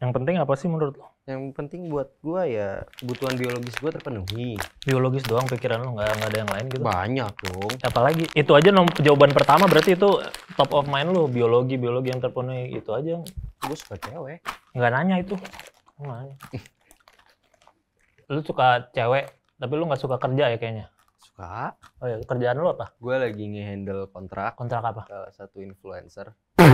Yang penting apa sih menurut lo? Yang penting buat gue ya kebutuhan biologis gue terpenuhi. Biologis doang pikiran lo nggak ada yang lain gitu? Banyak dong. Apalagi itu aja nom jawaban pertama berarti itu top of mind lo biologi biologi yang terpenuhi itu aja. Gue suka cewek. Nggak nanya itu. Nggak nanya. lu suka cewek tapi lu nggak suka kerja ya kayaknya? Suka. Oh ya kerjaan lo apa? Gue lagi ngehandle kontrak. Kontrak apa? Salah satu influencer.